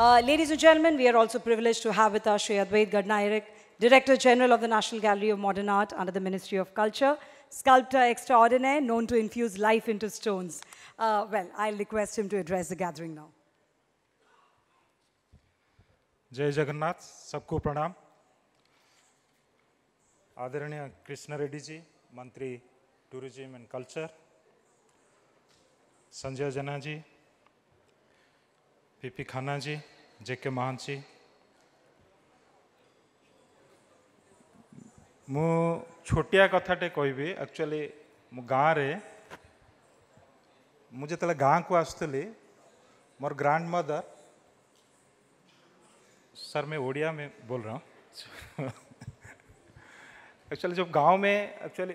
Uh, ladies and gentlemen, we are also privileged to have with us Shri Advait Gadnairik, Director General of the National Gallery of Modern Art under the Ministry of Culture, sculptor extraordinaire known to infuse life into stones. Uh, well, I'll request him to address the gathering now. जय Jagannath, सबको Pranam. Adhiranya Krishna Reddy ji मंत्री tourism and culture Sanjay PP Khanna ji JK के जी मु छोटिया कथाटे कहबी actually मु गाँव रे मुझे जिते गाँ को आसती मोर ग्रांड मदर सर मैं ओडिया में बोल रहा हूँ एक्चुअली जब गांव में एक्चुअली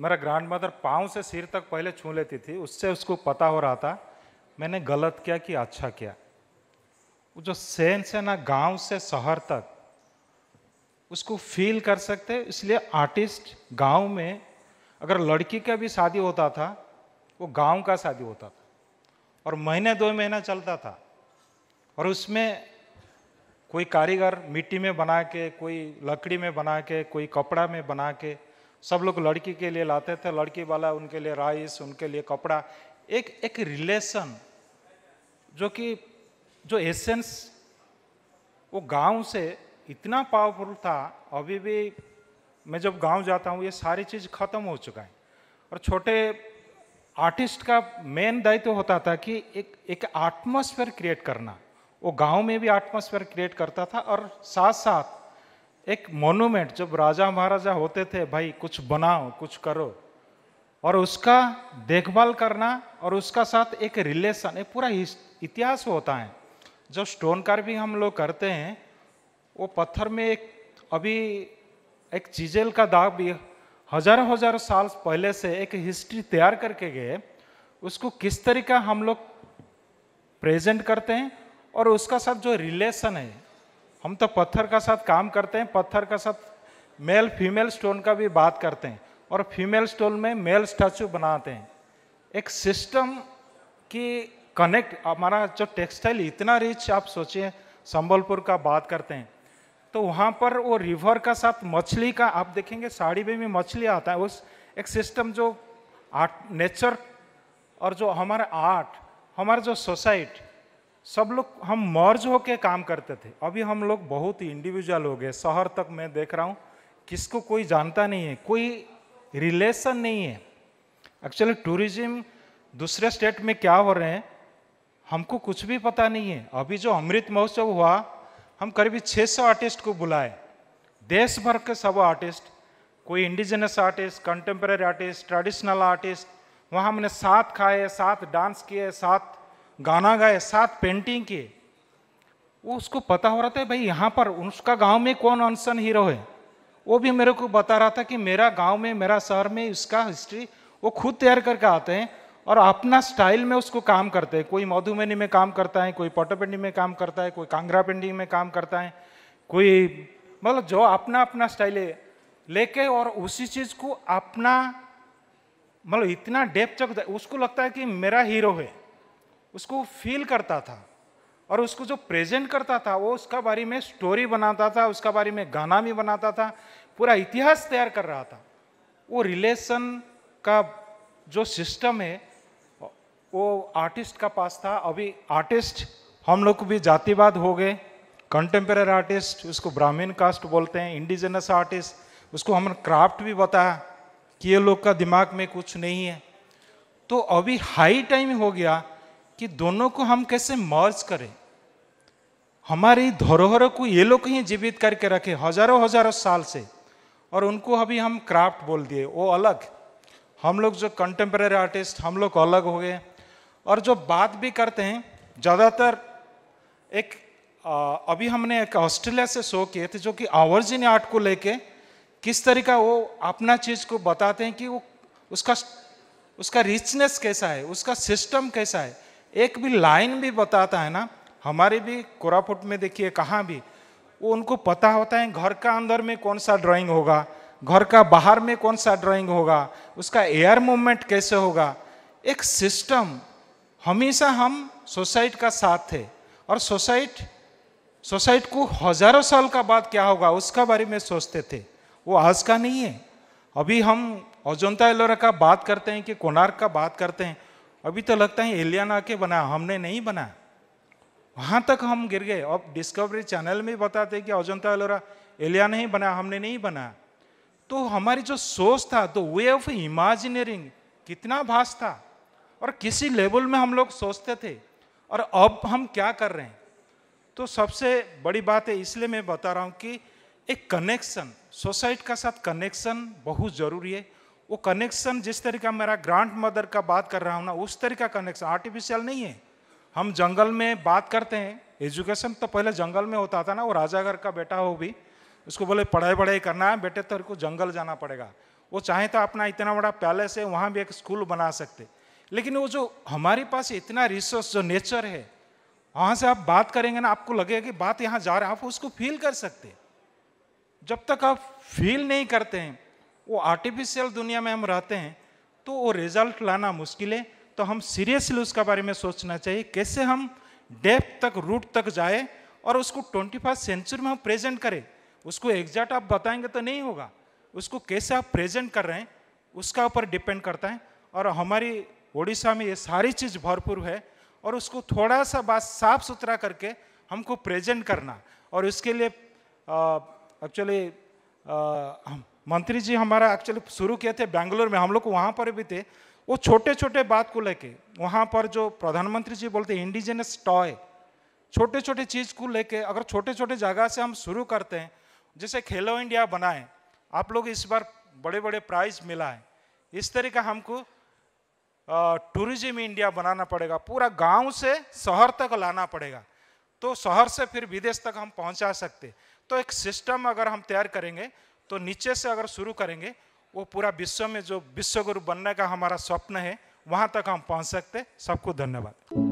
मेरा ग्रांड मदर पाँव से सिर तक पहले छू लेती थी उससे उसको पता हो रहा था मैंने गलत किया कि अच्छा किया वो जो सेंस है ना गांव से शहर तक उसको फील कर सकते हैं इसलिए आर्टिस्ट गांव में अगर लड़की का भी शादी होता था वो गांव का शादी होता था और महीने दो महीना चलता था और उसमें कोई कारीगर मिट्टी में बना के कोई लकड़ी में बना के कोई कपड़ा में बना के सब लोग लड़की के लिए लाते थे लड़की वाला उनके लिए राइस उनके लिए कपड़ा एक एक रिलेशन जो कि जो एसेंस वो गांव से इतना पावरफुल था अभी भी मैं जब गांव जाता हूँ ये सारी चीज़ खत्म हो चुका है और छोटे आर्टिस्ट का मेन दायित्व तो होता था कि एक एक एटमोसफेयर क्रिएट करना वो गांव में भी एटमोसफेयर क्रिएट करता था और साथ साथ एक मोनूमेंट जब राजा महाराजा होते थे भाई कुछ बनाओ कुछ करो और उसका देखभाल करना और उसका साथ एक रिलेशन एक पूरा इतिहास होता है जो स्टोन कार्विंग हम लोग करते हैं वो पत्थर में एक अभी एक चीजेल का दाग भी हजारों हजारों साल पहले से एक हिस्ट्री तैयार करके गए उसको किस तरीका हम लोग प्रेजेंट करते हैं और उसका साथ जो रिलेशन है हम तो पत्थर का साथ काम करते हैं पत्थर का साथ मेल फीमेल स्टोन का भी बात करते हैं और फीमेल स्टोन में मेल स्टैचू बनाते हैं एक सिस्टम की कनेक्ट हमारा जो टेक्सटाइल इतना रिच आप सोचिए संबलपुर का बात करते हैं तो वहाँ पर वो रिवर का साथ मछली का आप देखेंगे साड़ी में भी मछली आता है उस एक सिस्टम जो आर्ट नेचर और जो हमारा आर्ट हमारा जो सोसाइटी सब लोग हम मर्ज होके काम करते थे अभी हम लोग बहुत ही इंडिविजुअल हो गए शहर तक मैं देख रहा हूँ किसको कोई जानता नहीं है कोई रिलेशन नहीं है एक्चुअली टूरिज्म दूसरे स्टेट में क्या हो रहे हैं हमको कुछ भी पता नहीं है अभी जो अमृत महोत्सव हुआ हम करीब 600 आर्टिस्ट को बुलाए देश भर के सब आर्टिस्ट कोई indigenous artist contemporary artist traditional artist वहाँ हमने साथ खाए साथ डांस किए साथ गाना गाए साथ पेंटिंग किए वो उसको पता हो रहा था भाई यहाँ पर उसका गांव में कौन अनसन हीरो है वो भी मेरे को बता रहा था कि मेरा गांव में मेरा शहर में इसका हिस्ट्री वो खुद तैयार करके आते हैं और अपना स्टाइल में उसको काम करते हैं कोई मधुमेनी में काम करता है कोई पोटोपिंडी में काम करता है कोई कांगरा पिंडी में काम करता है कोई मतलब जो अपना अपना स्टाइल है लेके और उसी चीज़ को अपना मतलब इतना डेप तक उसको लगता है कि मेरा हीरो है उसको फील करता था और उसको जो प्रेजेंट करता था वो उसका बारे में स्टोरी बनाता था उसका बारे में गाना भी बनाता था पूरा इतिहास तैयार कर रहा था वो रिलेशन का जो सिस्टम है वो आर्टिस्ट का पास था अभी आर्टिस्ट हम लोग भी जातिवाद हो गए कंटेम्प्रेरी आर्टिस्ट उसको ब्राह्मीण कास्ट बोलते हैं इंडिजिनस आर्टिस्ट उसको हमने क्राफ्ट भी बताया कि ये लोग का दिमाग में कुछ नहीं है तो अभी हाई टाइम हो गया कि दोनों को हम कैसे मर्ज करें हमारी धरोहर को ये लोग ही जीवित करके रखे हजारों हजारों साल से और उनको अभी हम क्राफ्ट बोल दिए वो अलग हम लोग जो कंटेम्प्रेरी आर्टिस्ट हम लोग अलग हो गए और जो बात भी करते हैं ज़्यादातर एक आ, अभी हमने एक ऑस्ट्रेलिया से शो किए थे जो कि आवर्जिन आर्ट को लेके किस तरीका वो अपना चीज़ को बताते हैं कि वो उसका उसका रिचनेस कैसा है उसका सिस्टम कैसा है एक भी लाइन भी बताता है ना हमारे भी कोरापुट में देखिए कहाँ भी वो उनको पता होता है घर का अंदर में कौन सा ड्राइंग होगा घर का बाहर में कौन सा ड्राइंग होगा उसका एयर मूवमेंट कैसे होगा एक सिस्टम हमेशा हम सोसाइट का साथ थे और सोसाइट सोसाइट को हजारों साल का बाद क्या होगा उसका बारे में सोचते थे वो आज का नहीं है अभी हम अजंता एलोरा का बात करते हैं कि कोणार्क का बात करते हैं अभी तो लगता है एलियन आके बना हमने नहीं बना वहाँ तक हम गिर गए अब डिस्कवरी चैनल में बताते हैं कि अजंता एलोरा एलियन ही बना हमने नहीं बना तो हमारी जो सोच था तो वे ऑफ इमेजिनरिंग कितना भाष था और किसी लेवल में हम लोग सोचते थे और अब हम क्या कर रहे हैं तो सबसे बड़ी बात है इसलिए मैं बता रहा हूँ कि एक कनेक्शन सोसाइटी का साथ कनेक्शन बहुत ज़रूरी है वो कनेक्शन जिस तरीका मेरा ग्रांड मदर का बात कर रहा हूँ ना उस तरीका कनेक्शन आर्टिफिशियल नहीं है हम जंगल में बात करते हैं एजुकेशन तो पहले जंगल में होता था ना वो राजा घर का बेटा हो भी उसको बोले पढ़ाई पढ़ाई करना है बेटे तेरे को जंगल जाना पड़ेगा वो चाहे तो अपना इतना बड़ा पैलेस है वहाँ भी एक स्कूल बना सकते लेकिन वो जो हमारे पास इतना रिसोर्स जो नेचर है वहाँ से आप बात करेंगे ना आपको लगेगा कि बात यहाँ जा रहा है आप उसको फील कर सकते जब तक आप फील नहीं करते हैं वो आर्टिफिशियल दुनिया में हम रहते हैं तो वो रिजल्ट लाना मुश्किल है तो हम सीरियसली उसका बारे में सोचना चाहिए कैसे हम डेप तक रूट तक जाए और उसको ट्वेंटी फर्स्ट सेंचुरी में हम प्रेजेंट करें उसको एग्जैक्ट आप बताएंगे तो नहीं होगा उसको कैसे आप प्रेजेंट कर रहे हैं उसका ऊपर डिपेंड करता है और हमारी ओडिशा में ये सारी चीज़ भरपूर है और उसको थोड़ा सा बात साफ सुथरा करके हमको प्रेजेंट करना और इसके लिए एक्चुअली मंत्री जी हमारा एक्चुअली शुरू किए थे बैंगलोर में हम लोग वहाँ पर भी थे वो छोटे छोटे बात को लेके वहाँ पर जो प्रधानमंत्री जी बोलते इंडिजिनस टॉय छोटे छोटे चीज़ को लेके अगर छोटे छोटे जगह से हम शुरू करते हैं जैसे खेलो इंडिया बनाएं आप लोग इस बार बड़े बड़े प्राइज मिला है इस तरीका हमको टूरिज्म इंडिया बनाना पड़ेगा पूरा गांव से शहर तक लाना पड़ेगा तो शहर से फिर विदेश तक हम पहुंचा सकते तो एक सिस्टम अगर हम तैयार करेंगे तो नीचे से अगर शुरू करेंगे वो पूरा विश्व में जो विश्वगुरु बनने का हमारा स्वप्न है वहाँ तक हम पहुँच सकते सबको धन्यवाद